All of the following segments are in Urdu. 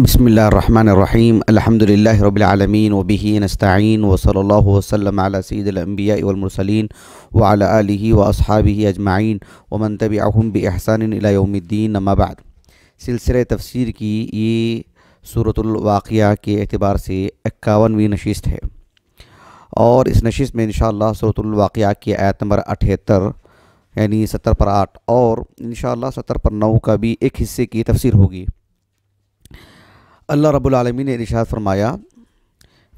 بسم اللہ الرحمن الرحیم الحمد للہ رب العالمین وبیہ نستعین و صلی اللہ وسلم علیہ الامبیا اب المرصلین و علا و اصحابی اجمعین و الی یوم الدین اما بعد سلسلہ تفسیر کی یہ صورت الواقعہ کے اعتبار سے اکاونوی نشست ہے اور اس نشست میں انشاءاللہ سورة صورت الواقعہ کی آیت نمبر اٹھہتر یعنی ستر پر آٹھ اور انشاءاللہ ستر پر نو کا بھی ایک حصے تفسیر ہوگی ہے اللہ رب العالمین نے ارشاد فرمایا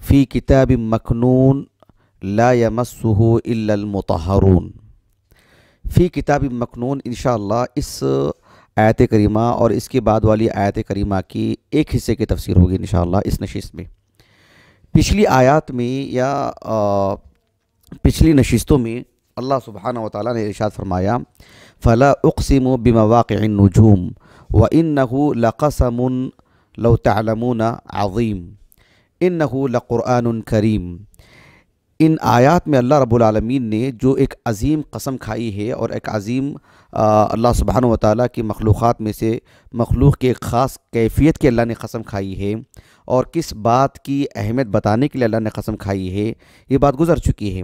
فی کتاب مکنون لا مسحو الا المطہرون فی کتاب مکنون انشاءاللہ اس آیت کریمہ اور اس کے بعد والی آیت کریمہ کی ایک حصے کی تفسیر ہوگی انشاءاللہ اس نشست میں پچھلی آیات میں یا پچھلی نشستوں میں اللہ سبحانہ وتعالی نے ارشاد فرمایا فلا اقسم بِمَوَاقِعِ النُّجُومِ وَإِنَّهُ لَقَسَمٌ و لمون عویم ان نح لقرآن کریم ان آیات میں اللہ رب العالمین نے جو ایک عظیم قسم کھائی ہے اور ایک عظیم اللہ سبحانہ و تعالیٰ کی مخلوقات میں سے مخلوق کے ایک خاص کیفیت کے اللہ نے قسم کھائی ہے اور کس بات کی اہمیت بتانے کے لیے اللہ نے قسم کھائی ہے یہ بات گزر چکی ہے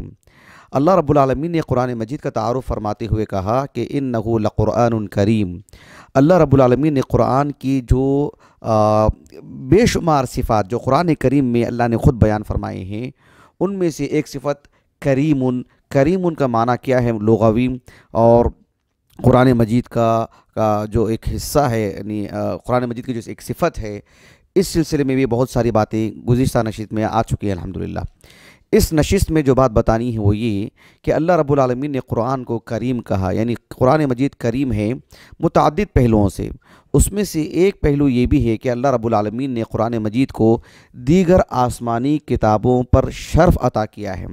اللہ رب العالمین نے قرآن مجید کا تعارف فرماتے ہوئے کہا کہ ان لقرآن کریم اللہ رب العالمین نے قرآن کی جو بے شمار صفات جو قرآن کریم میں اللہ نے خود بیان فرمائے ہیں ان میں سے ایک صفت کریم کریم ان کا معنی کیا ہے لغوی اور قرآن مجید کا کا جو ایک حصہ ہے یعنی قرآن مجید کی جو ایک صفت ہے اس سلسلے میں بھی بہت ساری باتیں گزشتہ نشید میں آ چکی ہیں الحمدللہ اس نشست میں جو بات بتانی ہے وہ یہ کہ اللہ رب العالمین نے قرآن کو کریم کہا یعنی قرآن مجید کریم ہے متعدد پہلوؤں سے اس میں سے ایک پہلو یہ بھی ہے کہ اللہ رب العالمین نے قرآن مجید کو دیگر آسمانی کتابوں پر شرف عطا کیا ہے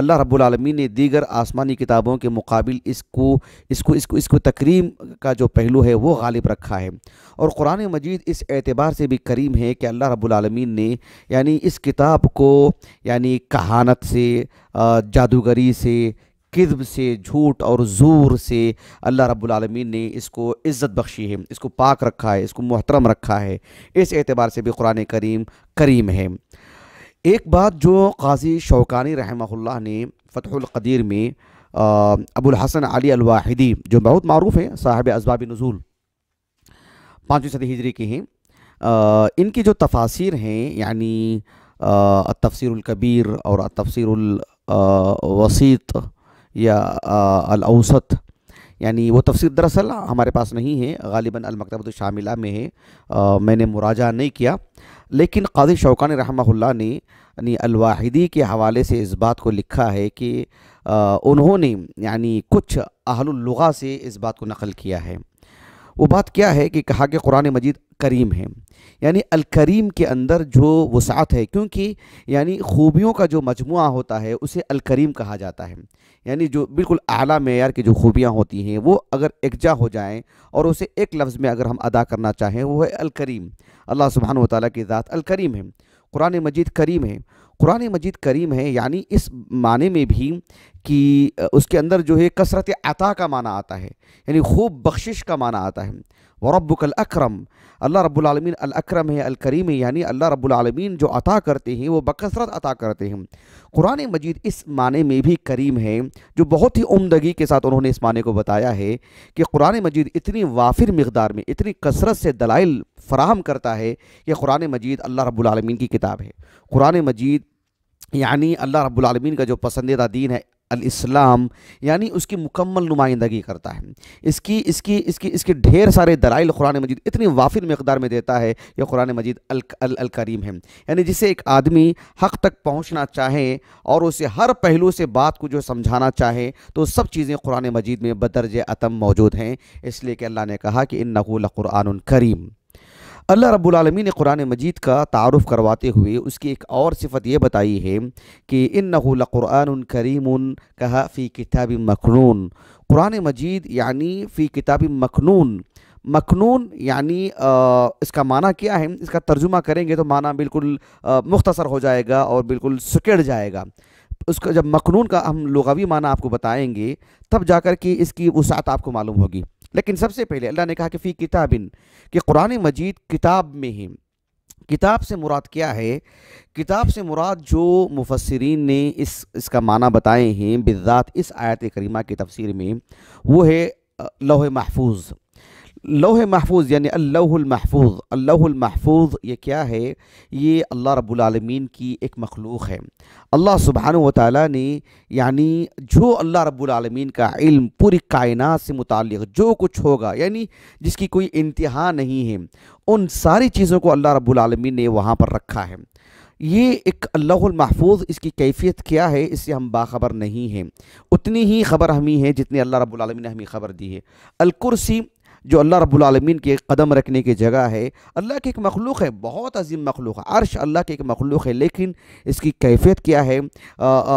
اللہ رب العالمین نے دیگر آسمانی کتابوں کے مقابل اس کو اس کو اس کو اس کو تکریم کا جو پہلو ہے وہ غالب رکھا ہے اور قرآن مجید اس اعتبار سے بھی کریم ہے کہ اللہ رب العالمین نے یعنی اس کتاب کو یعنی کہانت سے جادوگری سے کذب سے جھوٹ اور زور سے اللہ رب العالمین نے اس کو عزت بخشی ہے اس کو پاک رکھا ہے اس کو محترم رکھا ہے اس اعتبار سے بھی قرآن کریم کریم ہے ایک بات جو قاضی شوکانی رحمہ اللہ نے فتح القدیر میں ابو الحسن علی الواحدی جو بہت معروف ہیں صاحب ازباب نزول پانچویں صدی ہجری کے ہیں ان کی جو تفاصیر ہیں یعنی التفسیر الکبیر اور التفسیر الوسیط یا الاوسط یعنی وہ تفسیر دراصل ہمارے پاس نہیں ہے غالباً المکتبت الشاملہ میں ہے میں نے مراجعہ نہیں کیا لیکن قاضی شوقان رحمہ اللہ نے یعنی الواحدی کے حوالے سے اس بات کو لکھا ہے کہ انہوں نے یعنی کچھ اہل اللغہ سے اس بات کو نقل کیا ہے وہ بات کیا ہے کہ کہا کہ قرآن مجید کریم ہے یعنی الکریم کے اندر جو وسعت ہے کیونکہ یعنی خوبیوں کا جو مجموعہ ہوتا ہے اسے الکریم کہا جاتا ہے یعنی جو بالکل اعلیٰ معیار کی جو خوبیاں ہوتی ہیں وہ اگر یکجا ہو جائیں اور اسے ایک لفظ میں اگر ہم ادا کرنا چاہیں وہ ہے الکریم اللہ سبحانہ و تعالیٰ کی ذات الکریم ہے قرآن مجید کریم ہے قرآن مجید کریم ہے یعنی اس معنی میں بھی کہ اس کے اندر جو ہے کثرت عطا کا معنی آتا ہے یعنی خوب بخشش کا معنی آتا ہے وربک الاکرم اللہ رب العالمین الاکرم ہے الکریم ہے یعنی اللہ رب العالمین جو عطا کرتے ہیں وہ بکثرت عطا کرتے ہیں قرآن مجید اس معنی میں بھی کریم ہے جو بہت ہی عمدگی کے ساتھ انہوں نے اس معنی کو بتایا ہے کہ قرآن مجید اتنی وافر مقدار میں اتنی کثرت سے دلائل فراہم کرتا ہے کہ قرآن مجید اللہ رب العالمین کی کتاب ہے قرآن مجید یعنی اللہ رب العالمین کا جو پسندیدہ دین ہے الاسلام یعنی اس کی مکمل نمائندگی کرتا ہے اس کی اس کی اس کی اس کے ڈھیر سارے درائل قرآن مجید اتنی وافر مقدار میں دیتا ہے یہ قرآن مجید الکریم ہے یعنی جسے ایک آدمی حق تک پہنچنا چاہے اور اسے ہر پہلو سے بات کو جو سمجھانا چاہے تو سب چیزیں قرآن مجید میں بدرج اتم موجود ہیں اس لیے کہ اللہ نے کہا کہ ان نقول قرآن کریم اللہ رب العالمین نے قرآن مجید کا تعارف کرواتے ہوئے اس کی ایک اور صفت یہ بتائی ہے کہ انہو لقرآن کریم کہا فی کتاب مکنون قرآن مجید یعنی فی کتاب مکنون مکنون یعنی اس کا معنی کیا ہے اس کا ترجمہ کریں گے تو معنی بالکل مختصر ہو جائے گا اور بالکل سکڑ جائے گا جب مکنون کا ہم لغوی معنی آپ کو بتائیں گے تب جا کر کہ اس کی وسعت آپ کو معلوم ہوگی لیکن سب سے پہلے اللہ نے کہا کہ فی کتابن کہ قرآن مجید کتاب میں ہی کتاب سے مراد کیا ہے کتاب سے مراد جو مفسرین نے اس اس کا معنی بتائے ہیں بذات اس آیت کریمہ کی تفسیر میں وہ ہے لوح محفوظ لوح محفوظ یعنی اللہ المحفوظ اللہ المحفوظ یہ کیا ہے یہ اللہ رب العالمین کی ایک مخلوق ہے اللہ سبحانہ وتعالی نے یعنی جو اللہ رب العالمین کا علم پوری کائنات سے متعلق جو کچھ ہوگا یعنی جس کی کوئی انتہا نہیں ہے ان ساری چیزوں کو اللہ رب العالمین نے وہاں پر رکھا ہے یہ ایک اللہ المحفوظ اس کی کیفیت کیا ہے اس سے ہم باخبر نہیں ہیں اتنی ہی خبر ہمیں ہیں جتنی اللہ رب العالمین نے ہمیں خبر دی ہے الکرسی جو اللہ رب العالمین کے قدم رکھنے کی جگہ ہے اللہ کے ایک مخلوق ہے بہت عظیم مخلوق ہے عرش اللہ کے ایک مخلوق ہے لیکن اس کی کیفیت کیا ہے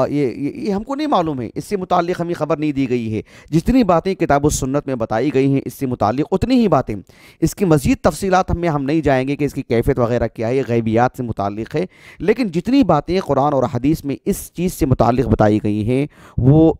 یہ ہم کو نہیں معلوم ہے اس سے متعلق ہمیں خبر نہیں دی گئی ہے جتنی باتیں کتاب و سنت میں بتائی گئی ہیں اس سے متعلق اتنی ہی باتیں اس کی مزید تفصیلات ہمیں ہم نہیں جائیں گے کہ اس کی کیفیت وغیرہ کیا ہے یہ غیبیات سے متعلق ہے لیکن جتنی باتیں قرآن اور حدیث میں اس چیز سے متعلق بتائی گئی ہیں وہ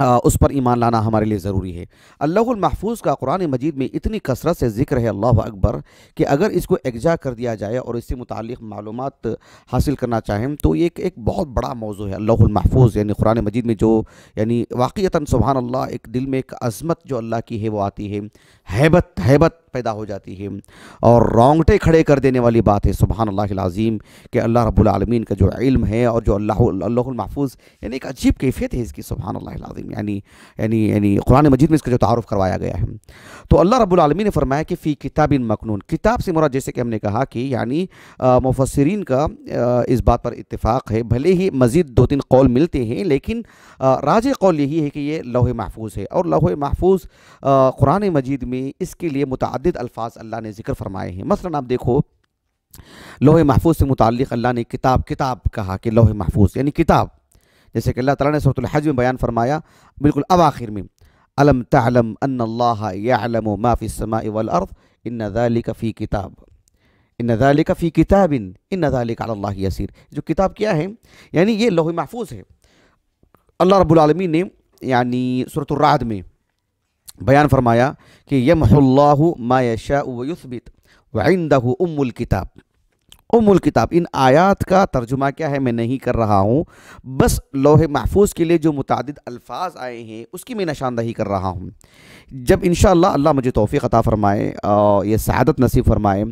اس پر ایمان لانا ہمارے لیے ضروری ہے اللہ المحفوظ کا قرآن مجید میں اتنی کثرت سے ذکر ہے اللہ اکبر کہ اگر اس کو یکجا کر دیا جائے اور اس سے متعلق معلومات حاصل کرنا چاہیں تو یہ ایک بہت بڑا موضوع ہے اللہ المحفوظ یعنی قرآن مجید میں جو یعنی واقعتاً سبحان اللہ ایک دل میں ایک عظمت جو اللہ کی ہے وہ آتی ہے حیبت حیبت پیدا ہو جاتی ہے اور رونگٹے کھڑے کر دینے والی بات ہے سبحان اللہ العظیم کہ اللہ رب العالمین کا جو علم ہے اور جو اللہ اللہ المحفوظ یعنی ایک عجیب کیفیت ہے اس کی سبحان اللہ العظیم یعنی یعنی یعنی قرآن مجید میں اس کا جو تعارف کروایا گیا ہے تو اللہ رب العالمین نے فرمایا کہ فی کتاب مقنون کتاب سے مراد جیسے کہ ہم نے کہا کہ یعنی مفسرین کا اس بات پر اتفاق ہے بھلے ہی مزید دو تین قول ملتے ہیں لیکن راج قول یہی ہے کہ یہ لوہ محفوظ ہے اور لوح محفوظ قرآن مجید میں اس کے لیے متعدد متعدد الفاظ اللہ نے ذکر فرمائے ہیں مثلا آپ دیکھو لوح محفوظ سے متعلق اللہ نے کتاب کتاب کہا کہ لوح محفوظ یعنی کتاب جیسے کہ اللہ تعالی نے سورت الحج میں بیان فرمایا بالکل اب آخر میں علم تعلم ان اللہ یعلم ما فی السماء والارض ان ذلك فی کتاب ان ذلك فی کتاب ان ذلك على اللہ یسیر جو کتاب کیا ہے یعنی یہ لوح محفوظ ہے اللہ رب العالمین نے یعنی سورت الرعد میں بيان فرمایا كي يمحو الله ما يشاء ويثبت وعنده ام الكتاب ام الکتاب ان آیات کا ترجمہ کیا ہے میں نہیں کر رہا ہوں بس لوح محفوظ کے لیے جو متعدد الفاظ آئے ہیں اس کی میں نشاندہی کر رہا ہوں جب انشاءاللہ اللہ مجھے توفیق عطا فرمائے یہ سعادت نصیب فرمائے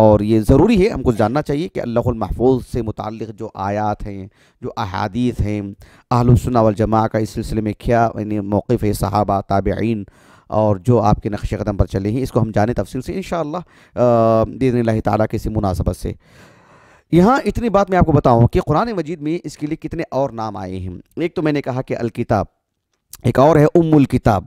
اور یہ ضروری ہے ہم کو جاننا چاہیے کہ اللہ المحفوظ سے متعلق جو آیات ہیں جو احادیث ہیں اہل السنہ والجماع کا اس سلسلے میں کیا یعنی موقف ہے صحابہ تابعین اور جو آپ کے نقش قدم پر چلے ہیں اس کو ہم جانے تفصیل سے انشاءاللہ شاء اللہ تعالیٰ کسی مناسبت سے یہاں اتنی بات میں آپ کو بتاؤں کہ قرآن مجید میں اس کے لیے کتنے اور نام آئے ہیں ایک تو میں نے کہا کہ الکتاب ایک اور ہے ام الکتاب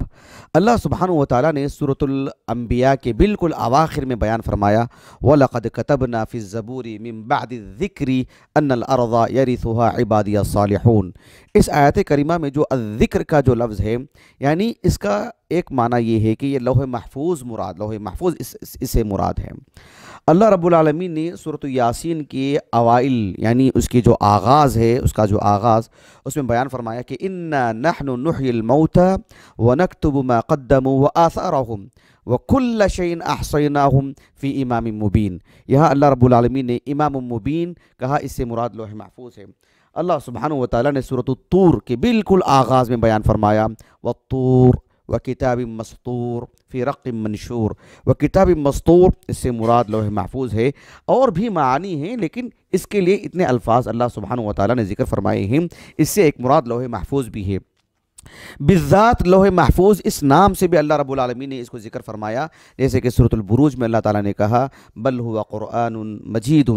اللہ سبحانہ و تعالیٰ نے سورة الانبیاء کے بالکل اواخر میں بیان فرمایا وَلَقَدْ كَتَبْنَا فِي الزَّبُورِ مِن بَعْدِ الذِّكْرِ أَنَّ الْأَرْضَ يَرِثُهَا عِبَادِيَ الصَّالِحُونَ اس آیت کریمہ میں جو ذکر کا جو لفظ ہے یعنی اس کا ایک معنی یہ ہے کہ یہ لوح محفوظ مراد لوح محفوظ اسے مراد ہے اللہ رب العالمین نے صورت یاسین کے اوائل یعنی اس کی جو آغاز ہے اس کا جو آغاز اس میں بیان فرمایا کہ ان نح و نحل و نقتب مقدم و وَكُلَّ رحم و فِي آسین فی امام مبین یہاں اللہ رب العالمین نے امام مبین کہا اس سے مراد لوح محفوظ ہے اللہ سبحانہ و تعالیٰ نے صورت الطور کے بالکل آغاز میں بیان فرمایا وطور و مسطور مستور رق منشور و مسطور مستور اس سے مراد لوح محفوظ ہے اور بھی معانی ہیں لیکن اس کے لیے اتنے الفاظ اللہ سبحانہ و تعالیٰ نے ذکر فرمائے ہیں اس سے ایک مراد لوح محفوظ بھی ہے بزات لوہ محفوظ اس نام سے بھی اللہ رب العالمین نے اس کو ذکر فرمایا جیسے کہ صورت البروج میں اللہ تعالیٰ نے کہا بل ہوا قرآن مجید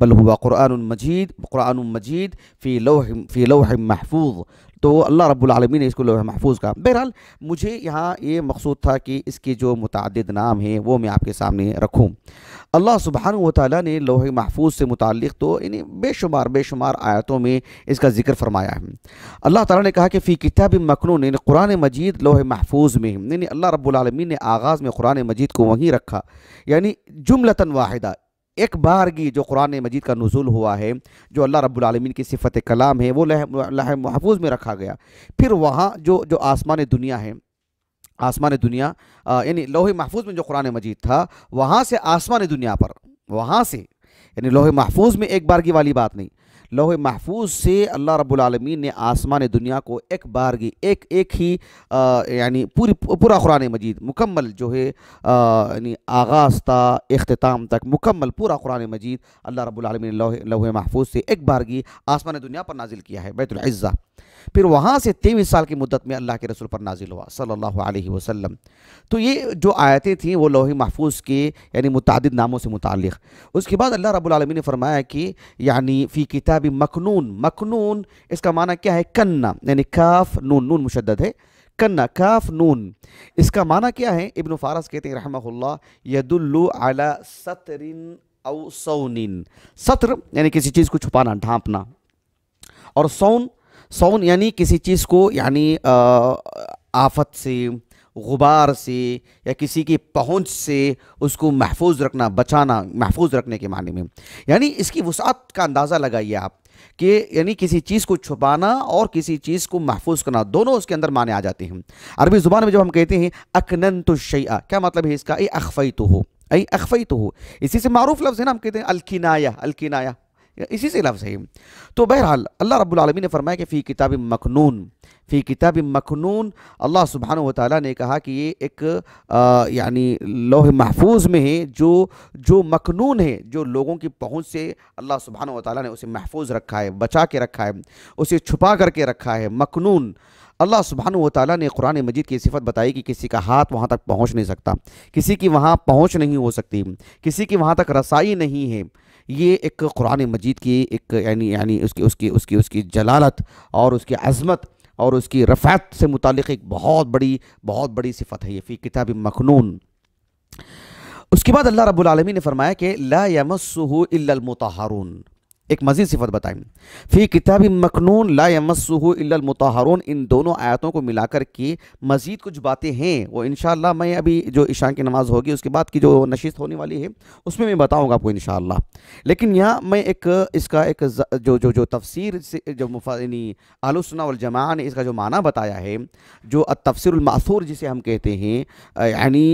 بل ہوا قرآن مجید قرآن مجید فی لوہ فی لوہ محفوظ تو اللہ رب العالمین نے اس کو لوہ محفوظ کہا بہرحال مجھے یہاں یہ مقصود تھا کہ اس کے جو متعدد نام ہیں وہ میں آپ کے سامنے رکھوں اللہ سبحان و تعالیٰ نے لوہ محفوظ سے متعلق تو یعنی بے شمار بے شمار آیتوں میں اس کا ذکر فرمایا ہے اللہ تعالیٰ نے کہا کہ فی کتاب مکنون یعنی قرآن مجید لوح محفوظ میں یعنی اللہ رب العالمین نے آغاز میں قرآن مجید کو وہیں رکھا یعنی جملتاً واحدہ ایک بارگی جو قرآن مجید کا نزول ہوا ہے جو اللہ رب العالمین کی صفت کلام ہے وہ لوح محفوظ میں رکھا گیا پھر وہاں جو جو آسمان دنیا ہے آسمان دنیا یعنی لوح محفوظ میں جو قرآن مجید تھا وہاں سے آسمان دنیا پر وہاں سے یعنی لوح محفوظ میں ایک بارگی والی بات نہیں لوح محفوظ سے اللہ رب العالمین نے آسمان دنیا کو ایک بارگی ایک ایک ہی یعنی پوری پورا قرآن مجید مکمل جو ہے یعنی تا اختتام تک مکمل پورا قرآن مجید اللہ رب العالمین نے لوح محفوظ سے ایک بار گی دنیا پر نازل کیا ہے بیت العزہ پھر وہاں سے تیویس سال کی مدت میں اللہ کے رسول پر نازل ہوا صلی اللہ علیہ وسلم تو یہ جو آیتیں تھیں وہ لوہی محفوظ کے یعنی متعدد ناموں سے متعلق اس کے بعد اللہ رب العالمین نے فرمایا کہ یعنی فی کتاب مکنون مکنون اس کا معنی کیا ہے کنہ یعنی کاف نون نون مشدد ہے کنہ کاف نون اس کا معنی کیا ہے ابن فارس کہتے ہیں رحمہ اللہ یدلو علی سطر او سونین سطر یعنی کسی چیز کو چھپانا ڈھانپنا اور سون سون یعنی کسی چیز کو یعنی آفت سے غبار سے یا کسی کی پہنچ سے اس کو محفوظ رکھنا بچانا محفوظ رکھنے کے معنی میں یعنی اس کی وسعت کا اندازہ لگائیے آپ کہ یعنی کسی چیز کو چھپانا اور کسی چیز کو محفوظ کرنا دونوں اس کے اندر معنی آ جاتے ہیں عربی زبان میں جب ہم کہتے ہیں اقنن توشی کیا مطلب ہے اس کا اے اخفی تو ہو اے اخفی تو ہو اسی سے معروف لفظ ہے نا ہم کہتے ہیں الکنایہ الکنایہ اسی سے لفظ ہے تو بہرحال اللہ رب العالمین نے فرمایا کہ فی کتاب مکنون فی کتاب مکنون اللہ سبحانہ وتعالی نے کہا کہ یہ ایک یعنی لوح محفوظ میں ہے جو جو مخنون ہے جو لوگوں کی پہنچ سے اللہ سبحانہ وتعالی نے اسے محفوظ رکھا ہے بچا کے رکھا ہے اسے چھپا کر کے رکھا ہے مکنون اللہ سبحانہ و تعالیٰ نے قرآن مجید کی صفت بتائی کہ کسی کا ہاتھ وہاں تک پہنچ نہیں سکتا کسی کی وہاں پہنچ نہیں ہو سکتی کسی کی وہاں تک رسائی نہیں ہے یہ ایک قرآن مجید کی ایک یعنی یعنی اس کی اس کی اس کی اس کی جلالت اور اس کی عظمت اور اس کی رفعت سے متعلق ایک بہت بڑی بہت بڑی صفت ہے یہ فی کتاب مخنون اس کے بعد اللہ رب العالمین نے فرمایا کہ لا الا تحرون ایک مزید صفت بتائیں فی کتابی مکنون لا الا الارون ان دونوں آیتوں کو ملا کر کے مزید کچھ باتیں ہیں وہ انشاءاللہ میں ابھی جو عشان کی نماز ہوگی اس کے بعد کی جو نشست ہونے والی ہے اس میں میں بتاؤں گا آپ کو انشاءاللہ لیکن یہاں میں ایک اس کا ایک جو جو جو تفسیر سے جو یعنی آل سنا والجماع نے اس کا جو معنی بتایا ہے جو التفسیر المعثور جسے ہم کہتے ہیں یعنی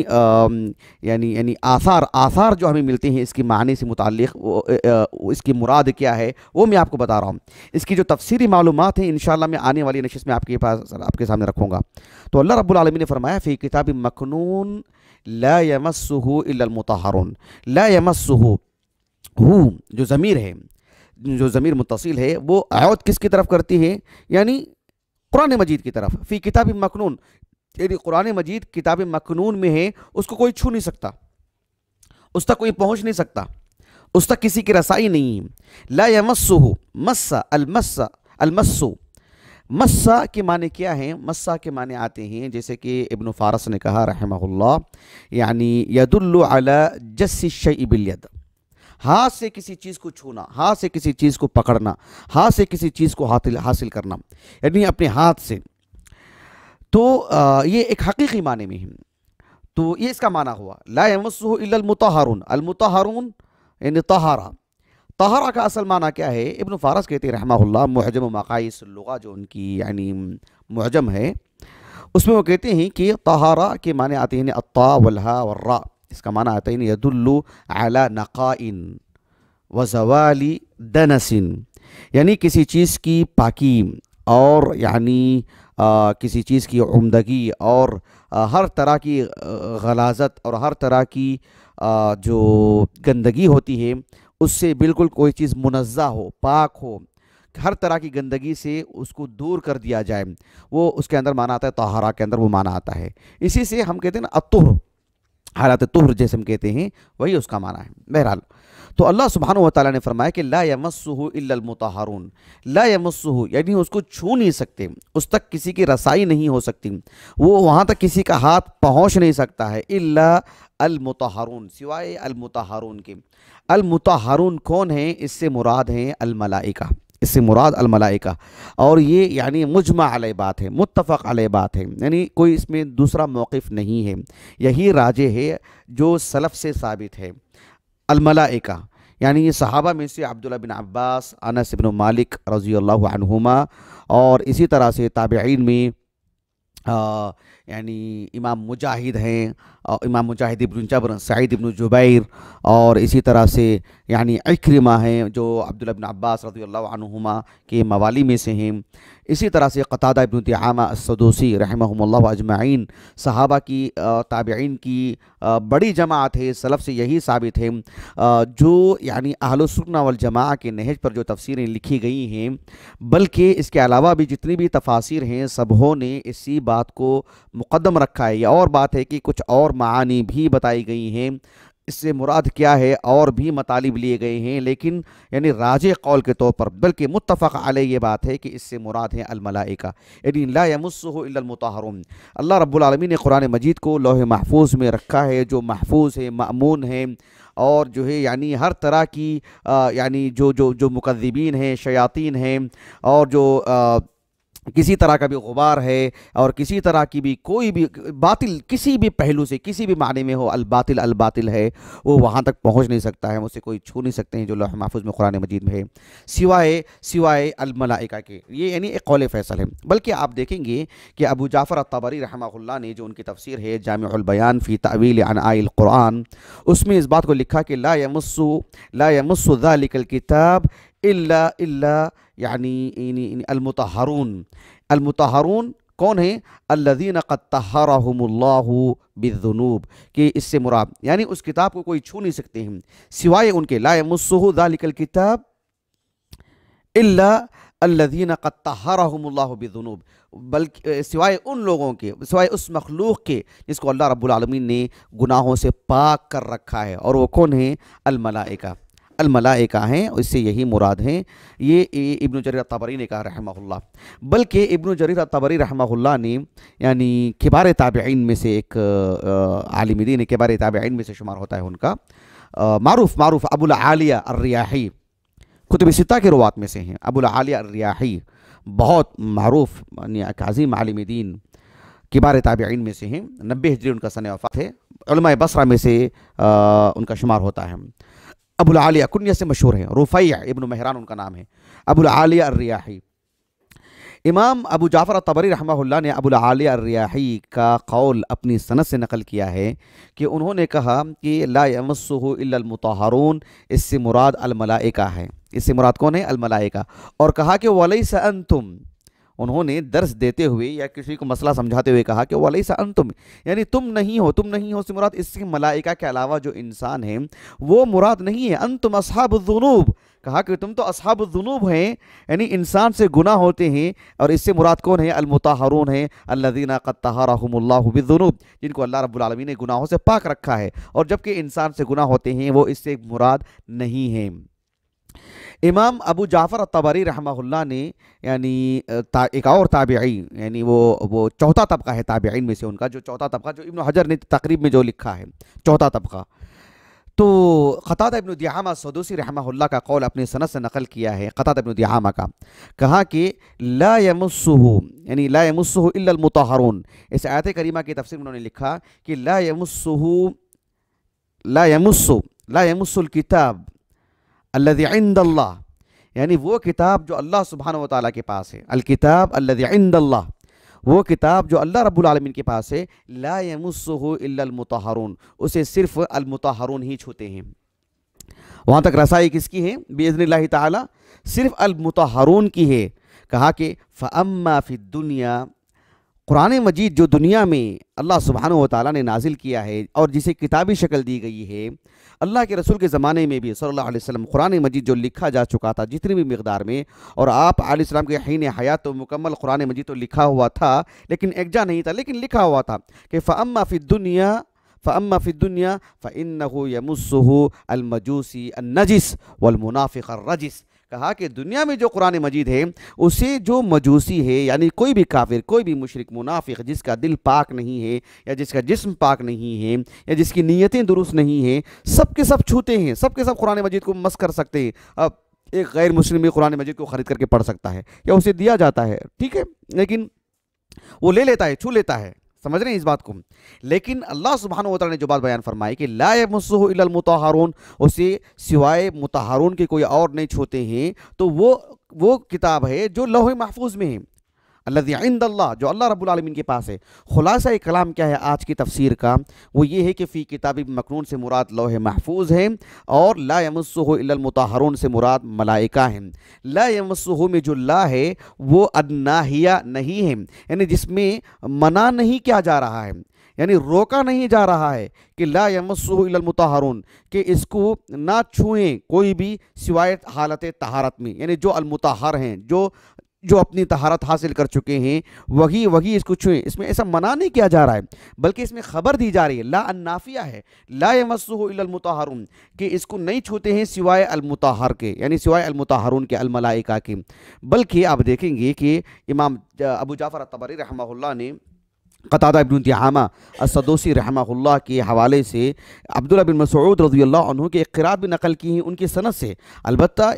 یعنی یعنی آثار آثار جو ہمیں ملتے ہیں اس کی معنی سے متعلق اس کی مراد کیا ہے وہ میں آپ کو بتا رہا ہوں اس کی جو تفسیری معلومات ہیں انشاءاللہ میں آنے والی نشست میں آپ کے پاس آپ کے سامنے رکھوں گا تو اللہ رب العالمین نے فرمایا فی کتاب مکنون لا الا لا یمسہ ہو جو ضمیر ہے جو ضمیر متصل ہے وہ اودود کس کی طرف کرتی ہے یعنی قرآن مجید کی طرف فی کتاب مکنون یعنی قرآن مجید کتاب مکنون میں ہے اس کو کوئی چھو نہیں سکتا اس تک کوئی پہنچ نہیں سکتا اس تک کسی کی رسائی نہیں ہے لائے مسا المسا المسو مسا کے معنی کیا ہیں مسا کے معنی آتے ہیں جیسے کہ ابن فارس نے کہا رحمہ اللہ یعنی علی جس شی بالید ہاتھ سے کسی چیز کو چھونا ہاتھ سے کسی چیز کو پکڑنا ہاتھ سے کسی چیز کو حاصل کرنا یعنی اپنے ہاتھ سے تو یہ ایک حقیقی معنی میں ہے تو یہ اس کا معنی ہوا لا احمد الا المتحرون المتحرون یعنی طہارہ طہارہ کا اصل معنی کیا ہے ابن فارس کہتے ہیں رحمہ اللہ محجم و مقائص اللغہ جو ان کی یعنی محجم ہے اس میں وہ کہتے ہیں کہ طہارہ کے معنی آتے ہیں یعنی اطا والہا والرا اس کا معنی آتا ہے یعنی یدلو اللہ نقائن وزوال دنسن یعنی کسی چیز کی پاکی اور یعنی کسی چیز کی عمدگی اور ہر طرح کی غلازت اور ہر طرح کی جو گندگی ہوتی ہے اس سے بالکل کوئی چیز منزہ ہو پاک ہو ہر طرح کی گندگی سے اس کو دور کر دیا جائے وہ اس کے اندر مانا آتا ہے طہارہ کے اندر وہ مانا آتا ہے اسی سے ہم کہتے ہیں نا حالات طہر جیسے ہم کہتے ہیں وہی اس کا معنی ہے بہرحال تو اللہ سبحانہ و تعالیٰ نے فرمایا کہ لا یمسہ الا المطہرون لا یمسہ یعنی اس کو چھو نہیں سکتے اس تک کسی کی رسائی نہیں ہو سکتی وہ وہاں تک کسی کا ہاتھ پہنچ نہیں سکتا ہے اللہ المتحرون سوائے المتحرون کے المتحرون کون ہیں اس سے مراد ہیں الملائکہ اس سے مراد الملائکہ اور یہ یعنی مجمع بات ہے متفق بات ہے یعنی کوئی اس میں دوسرا موقف نہیں ہے یہی راجے ہے جو سلف سے ثابت ہے الملائکہ یعنی یہ صحابہ میں سے عبداللہ بن عباس انس بن مالک رضی اللہ عنہما اور اسی طرح سے تابعین میں یعنی امام مجاہد ہیں امام مجاہد ابن جبر سعید ابن جبیر اور اسی طرح سے یعنی اکرمہ ہیں جو عبداللہ ابن عباس رضی اللہ عنہما کے موالی میں سے ہیں اسی طرح سے قطادہ ابن دعامہ السدوسی رحمہم اللہ اجمعین صحابہ کی تابعین کی بڑی جماعت ہے سلف سے یہی ثابت ہے جو یعنی اہل السنہ والجماعہ کے نہج پر جو تفسیریں لکھی گئی ہیں بلکہ اس کے علاوہ بھی جتنی بھی تفاصیر ہیں سبھوں نے اسی بات کو مقدم رکھا ہے یہ اور بات ہے کہ کچھ اور اور معانی بھی بتائی گئی ہیں اس سے مراد کیا ہے اور بھی مطالب لیے گئے ہیں لیکن یعنی راج قول کے طور پر بلکہ متفق علیہ یہ بات ہے کہ اس سے مراد ہیں الملائکہ یعنی لا الا المتحرم اللہ رب العالمین نے قرآن مجید کو لوح محفوظ میں رکھا ہے جو محفوظ ہے معمون ہے اور جو ہے یعنی ہر طرح کی یعنی جو جو جو مقدمین ہیں شیاطین ہیں اور جو کسی طرح کا بھی غبار ہے اور کسی طرح کی بھی کوئی بھی باطل کسی بھی پہلو سے کسی بھی معنی میں ہو الباطل الباطل ہے وہ وہاں تک پہنچ نہیں سکتا ہے اسے کوئی چھو نہیں سکتے ہیں جو محفوظ میں قرآن مجید میں ہے سوائے سوائے الملائکہ کے یہ یعنی ایک قول فیصل ہے بلکہ آپ دیکھیں گے کہ ابو جعفر الطبری رحمہ اللہ نے جو ان کی تفسیر ہے جامع البیان فی تعویل عن آئی القرآن اس میں اس بات کو لکھا کہ لا یمسو لا مسودہ ذالک کتاب یعنی, یعنی, یعنی المتحرون المتحرون کون ہیں الذین قد تحرہم اللہ بالذنوب کہ اس سے مراب یعنی اس کتاب کو کوئی چھو نہیں سکتے ہیں سوائے ان کے لا لائے ذالک الکتاب الا الذین قد تحرہم اللہ بلکہ سوائے ان لوگوں کے سوائے اس مخلوق کے جس کو اللہ رب العالمین نے گناہوں سے پاک کر رکھا ہے اور وہ کون ہیں الملائکہ الملائکہ ہیں اس سے یہی مراد ہیں یہ ابن جریر الطبری نے کہا رحمہ اللہ بلکہ ابن جریر الطبری رحمہ اللہ نے یعنی کبار تابعین میں سے ایک عالم دین کبار تابعین میں سے شمار ہوتا ہے ان کا معروف معروف ابو العالیہ الریاحی کتب ستہ کے روات میں سے ہیں ابو العالیہ الریاحی بہت معروف یعنی ایک عظیم عالم دین کبار تابعین میں سے ہیں نبے حجری ان کا سنے وفات ہے علماء بسرہ میں سے ان کا شمار ہوتا ہے ابو العالیہ کنیہ سے مشہور ہیں رفیع ابن مہران ان کا نام ہے ابو العالیہ الریاحی امام ابو جعفر طبری رحمہ اللہ نے ابو العالیہ الریاحی کا قول اپنی سنت سے نقل کیا ہے کہ انہوں نے کہا کہ لا الا المطہرون اس سے مراد الملائکہ ہے اس سے مراد کون ہے الملائکہ اور کہا کہ وَلَيْسَ أَنْتُمْ انہوں نے درس دیتے ہوئے یا کسی کو مسئلہ سمجھاتے ہوئے کہا کہ وَلَيْسَ أَنْتُمْ انتم یعنی تم نہیں ہو تم نہیں ہو سے مراد اس سے ملائکہ کے علاوہ جو انسان ہیں وہ مراد نہیں ہے انتم اصحاب الظنوب کہا کہ تم تو اصحاب الظنوب ہیں یعنی انسان سے گناہ ہوتے ہیں اور اس سے مراد کون ہیں المتحرون ہیں الَّذِينَ قَدْ قطع اللَّهُ اللہ جن کو اللہ رب العالمین نے گناہوں سے پاک رکھا ہے اور جبکہ انسان سے گناہ ہوتے ہیں وہ اس سے مراد نہیں ہیں امام ابو جعفر الطبری رحمہ اللہ نے یعنی ایک اور تابعی یعنی وہ وہ چوتھا طبقہ ہے تابعین میں سے ان کا جو چوتھا طبقہ جو ابن حجر نے تقریب میں جو لکھا ہے چوتھا طبقہ تو قطعہ ابن دیامہ صدوسی رحمہ اللہ کا قول اپنے سنت سے نقل کیا ہے قطعہ ابن دیامہ کا کہا کہ لا یمسہو یعنی لا یمسہو الا المطہرون اس آیت کریمہ کی تفسیر انہوں نے لکھا کہ لا یمسہو لا یمسہو لا یمسہو الکتاب الذی عند اللہ یعنی وہ کتاب جو اللہ سبحانہ و تعالیٰ کے پاس ہے الکتاب الذي عند اللہ وہ کتاب جو اللہ رب العالمین کے پاس ہے لا یمسه الا المطهرون اسے صرف المطهرون ہی چھوتے ہیں وہاں تک رسائی کس کی ہے باذن اللہ تعالی صرف المطهرون کی ہے کہا کہ فاما الدنیا قرآن مجید جو دنیا میں اللہ سبحانہ و تعالیٰ نے نازل کیا ہے اور جسے کتابی شکل دی گئی ہے اللہ کے رسول کے زمانے میں بھی صلی اللہ علیہ وسلم قرآن مجید جو لکھا جا چکا تھا جتنی بھی مقدار میں اور آپ علیہ السلام کے حین حیات و مکمل قرآن مجید تو لکھا ہوا تھا لیکن یکجا نہیں تھا لیکن لکھا ہوا تھا کہ فَأَمَّا فِي دنیا فَأَمَّا فِي دنیا فَإِنَّهُ يَمُسُّهُ الْمَجُوسِ النَّجِسِ المجوسی النجس الرجس کہا کہ دنیا میں جو قرآن مجید ہے اسے جو مجوسی ہے یعنی کوئی بھی کافر کوئی بھی مشرق منافق جس کا دل پاک نہیں ہے یا جس کا جسم پاک نہیں ہے یا جس کی نیتیں درست نہیں ہیں سب کے سب چھوتے ہیں سب کے سب قرآن مجید کو مس کر سکتے ہیں اب ایک غیر مسلم بھی قرآن مجید کو خرید کر کے پڑھ سکتا ہے یا اسے دیا جاتا ہے ٹھیک ہے لیکن وہ لے لیتا ہے چھو لیتا ہے سمجھ رہے ہیں اس بات کو لیکن اللہ سبحانہ وتعالی نے جو بات بیان فرمائی کہ لا اسے سوائے کے کوئی اور نہیں چھوتے ہیں تو وہ کتاب ہے جو لوح محفوظ میں ہے عند اللہ جو اللہ رب العالمین کے پاس ہے خلاصہ کلام کیا ہے آج کی تفسیر کا وہ یہ ہے کہ فی کتاب مکنون سے مراد لوح محفوظ ہیں اور لا لاس الا المتحرون سے مراد ملائکہ ہیں لا لاس میں جو لا ہے وہ ادناہیہ نہیں ہے یعنی جس میں منع نہیں کیا جا رہا ہے یعنی روکا نہیں جا رہا ہے کہ لا الا المطہرون کہ اس کو نہ چھوئیں کوئی بھی سوائے حالت تحارت میں یعنی جو المطہر ہیں جو جو اپنی طہارت حاصل کر چکے ہیں وہی وہی اس کو چھوئیں اس میں ایسا منع نہیں کیا جا رہا ہے بلکہ اس میں خبر دی جا رہی ہے لا النافیہ ہے لا مصوح الا المتحرون کہ اس کو نہیں چھوتے ہیں سوائے المتحر کے یعنی سوائے المتحرون کے الملائکہ کے بلکہ آپ دیکھیں گے کہ امام ابو جعفر الطبری رحمہ اللہ نے قطعہ ابن التحامہ السدوسی رحمہ اللہ کے حوالے سے عبداللہ بن مسعود رضی اللہ عنہ کی اقرات بھی نقل کی ہیں ان کی صنعت سے البتہ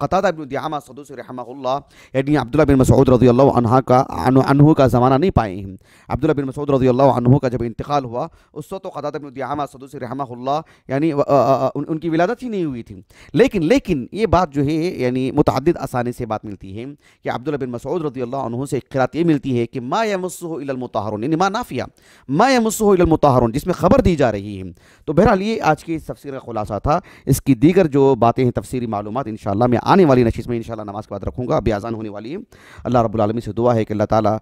قطع ابن الدہامہ السدوسی رحمہ اللہ یعنی عبداللہ بن مسعود رضی اللہ عنہ کا زمانہ نہیں پائے ہیں عبداللہ بن مسعود رضی اللہ عنہ کا جب انتقال ہوا اس وقت تو قطعۃ ابن الدہامہ السدوسی رحمہ اللہ یعنی ان کی ولادت ہی نہیں ہوئی تھی لیکن لیکن یہ بات جو ہے یعنی متعدد آسانی سے بات ملتی ہے کہ عبداللہ بن مسعود رضی اللہ عنہ سے اخراط یہ ملتی ہے کہ ما یمسہ مص المط المطہرون المطہرون یعنی ما ما نافیہ جس میں خبر دی جا رہی ہے تو بہرحال یہ آج کی تفسیر کا خلاصہ تھا اس کی دیگر جو باتیں ہیں تفسیری معلومات انشاءاللہ میں آنے والی نشیس میں انشاءاللہ نماز کے بعد رکھوں گا ابھی آزان ہونے والی ہے اللہ رب العالمین سے دعا ہے کہ اللہ تعالیٰ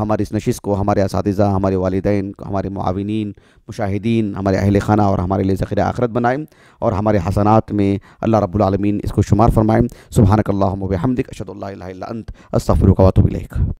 ہمارے اس نشیس کو ہمارے اساتذہ ہمارے والدین ہمارے معاونین مشاہدین ہمارے اہل خانہ اور ہمارے لیے ذخیرہ آخرت بنائیں اور ہمارے حسنات میں اللہ رب العالمین اس کو شمار فرمائیں سبحانک اللہم و بحمدک اشہد اللہ الہ الا انت و قوت الیک